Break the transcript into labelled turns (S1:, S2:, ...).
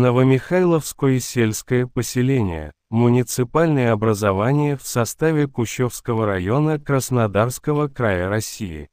S1: Новомихайловское сельское поселение, муниципальное образование в составе Кущевского района Краснодарского края России.